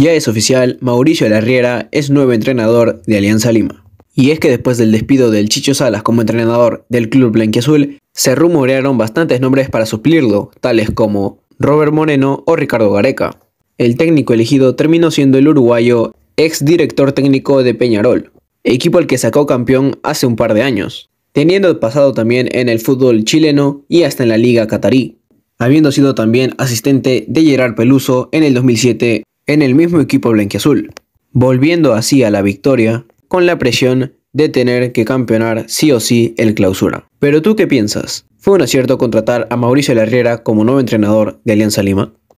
Ya es oficial, Mauricio Larriera es nuevo entrenador de Alianza Lima. Y es que después del despido del Chicho Salas como entrenador del club blanquiazul, se rumorearon bastantes nombres para suplirlo, tales como Robert Moreno o Ricardo Gareca. El técnico elegido terminó siendo el uruguayo ex director técnico de Peñarol, equipo al que sacó campeón hace un par de años, teniendo pasado también en el fútbol chileno y hasta en la liga catarí, habiendo sido también asistente de Gerard Peluso en el 2007 en el mismo equipo blanquiazul, volviendo así a la victoria con la presión de tener que campeonar sí o sí el clausura. Pero tú qué piensas? ¿Fue un acierto contratar a Mauricio Herrera como nuevo entrenador de Alianza Lima?